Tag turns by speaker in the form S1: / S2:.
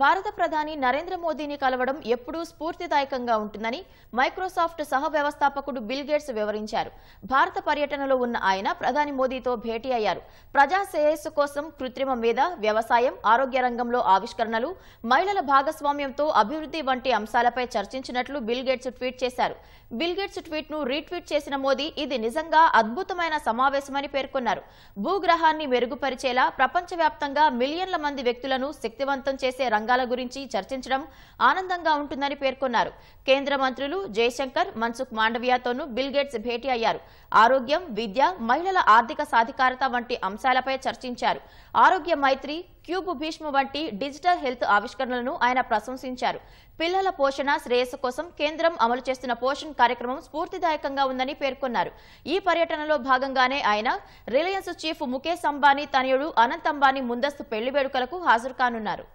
S1: భారత ప్రధాని నరేంద్ర మోదీని కలవడం ఎప్పుడూ స్ఫూర్తిదాయకంగా ఉంటుందని మైక్రోసాఫ్ట్ సహ వ్యవస్థాపకుడు బిల్ గేట్స్ వివరించారు భారత పర్యటనలో ఉన్న ఆయన ప్రధాని మోదీతో భేటీ అయ్యారు ప్రజా శ్రేయస్సు కోసం కృత్రిమ మీద వ్యవసాయం ఆరోగ్య రంగంలో ఆవిష్కరణలు మహిళల భాగస్వామ్యంతో అభివృద్ధి వంటి అంశాలపై చర్చించినట్లు బిల్ గేట్స్ ట్వీట్ చేశారు బిల్ గేట్స్ ట్వీట్ ను రీట్వీట్ చేసిన మోదీ ఇది నిజంగా అద్భుతమైన సమావేశమని పేర్కొన్నారు భూగ్రహాన్ని మెరుగుపరిచేలా ప్రపంచవ్యాప్తంగా మిలియన్ల మంది వ్యక్తులను శక్తివంతం చేసే రంగాల గురించి చర్చించడం ఆనందంగా ఉంటుందని పేర్కొన్నారు కేంద్ర మంత్రులు జయశంకర్ మన్సుఖ్ మాండవియాతోనూ బిల్గేట్స్ భేటీ అయ్యారు ఆరోగ్యం విద్య మహిళల ఆర్థిక సాధికారత వంటి అంశాలపై చర్చించారు ఆరోగ్య మైత్రి క్యూబ్ భీష్మ వంటి డిజిటల్ హెల్త్ ఆవిష్కరణలను ఆయన ప్రశంసించారు పిల్లల పోషణ శ్రేయస్సు కోసం కేంద్రం అమలు చేస్తున్న పోషణ్ కార్యక్రమం స్ఫూర్తిదాయకంగా ఉందని పేర్కొన్నారు ఈ పర్యటనలో భాగంగానే ఆయన రిలయన్స్ చీఫ్ ముఖేష్ అంబానీ తనయుడు అనంత్ అంబానీ ముందస్తు పెళ్లి వేడుకలకు హాజరుకానున్నారు